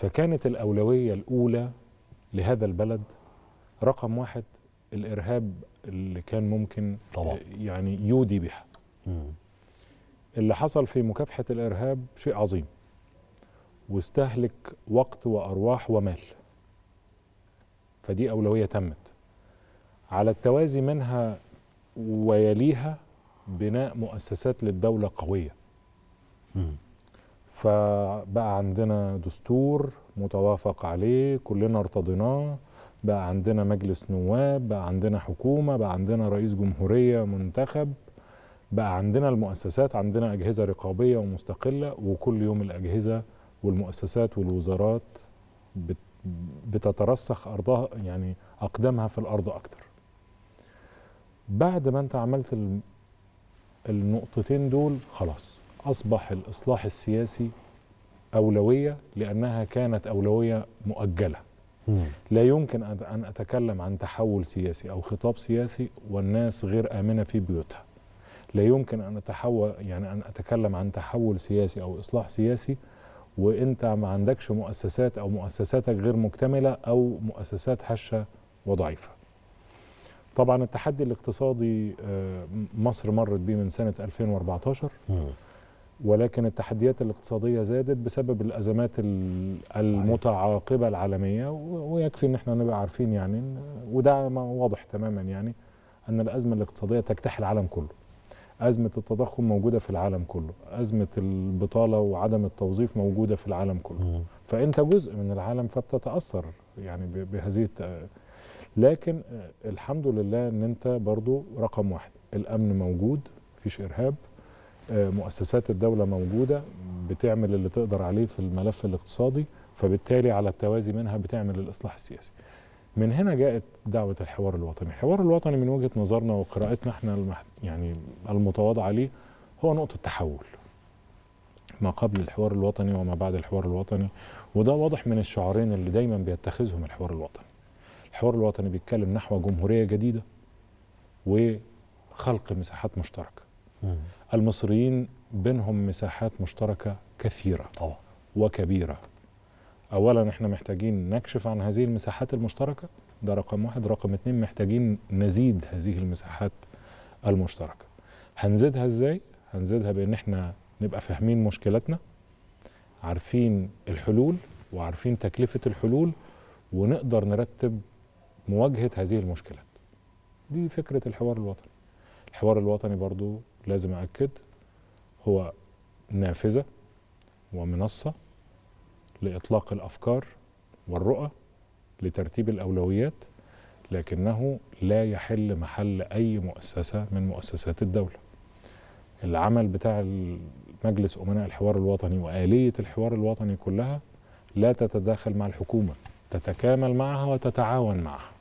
فكانت الأولوية الأولى لهذا البلد رقم واحد الإرهاب اللي كان ممكن طبعا. يعني يودي بها مم. اللي حصل في مكافحة الإرهاب شيء عظيم واستهلك وقت وأرواح ومال فدي أولوية تمت على التوازي منها ويليها بناء مؤسسات للدولة قوية مم. فبقى عندنا دستور متوافق عليه كلنا ارتضيناه بقى عندنا مجلس نواب بقى عندنا حكومة بقى عندنا رئيس جمهورية منتخب بقى عندنا المؤسسات عندنا أجهزة رقابية ومستقلة وكل يوم الأجهزة والمؤسسات والوزارات بتترسخ أرضها يعني أقدامها في الأرض أكتر بعد ما أنت عملت النقطتين دول خلاص أصبح الإصلاح السياسي أولوية لأنها كانت أولوية مؤجلة لا يمكن أن أتكلم عن تحول سياسي أو خطاب سياسي والناس غير آمنة في بيوتها لا يمكن أن أتحول يعني أن أتكلم عن تحول سياسي أو إصلاح سياسي وأنت ما عندكش مؤسسات أو مؤسساتك غير مكتملة أو مؤسسات هشة وضعيفة طبعا التحدي الاقتصادي آه، مصر مرت بيه من سنة 2014 ولكن التحديات الاقتصادية زادت بسبب الأزمات المتعاقبة العالمية ويكفي أن احنا نبقى عارفين يعني وده ما واضح تماما يعني أن الأزمة الاقتصادية تجتاح العالم كله أزمة التضخم موجودة في العالم كله أزمة البطالة وعدم التوظيف موجودة في العالم كله فأنت جزء من العالم فبتتأثر يعني بهذه لكن الحمد لله أن أنت برضو رقم واحد الأمن موجود مفيش إرهاب مؤسسات الدولة موجودة بتعمل اللي تقدر عليه في الملف الاقتصادي فبالتالي على التوازي منها بتعمل الإصلاح السياسي من هنا جاءت دعوة الحوار الوطني الحوار الوطني من وجهة نظرنا وقراءتنا احنا المح... يعني المتواضعة عليه هو نقطة تحول ما قبل الحوار الوطني وما بعد الحوار الوطني وده واضح من الشعارين اللي دايما بيتخذهم الحوار الوطني الحوار الوطني بيتكلم نحو جمهورية جديدة وخلق مساحات مشتركه المصريين بينهم مساحات مشتركة كثيرة طبعا. وكبيرة أولا احنا محتاجين نكشف عن هذه المساحات المشتركة ده رقم واحد رقم اتنين محتاجين نزيد هذه المساحات المشتركة هنزيدها ازاي؟ هنزيدها بان احنا نبقى فاهمين مشكلتنا عارفين الحلول وعارفين تكلفة الحلول ونقدر نرتب مواجهة هذه المشكلات دي فكرة الحوار الوطني الحوار الوطني برضو لازم أأكد هو نافذة ومنصة لإطلاق الأفكار والرؤى لترتيب الأولويات لكنه لا يحل محل أي مؤسسة من مؤسسات الدولة العمل بتاع مجلس أمناء الحوار الوطني وآلية الحوار الوطني كلها لا تتداخل مع الحكومة تتكامل معها وتتعاون معها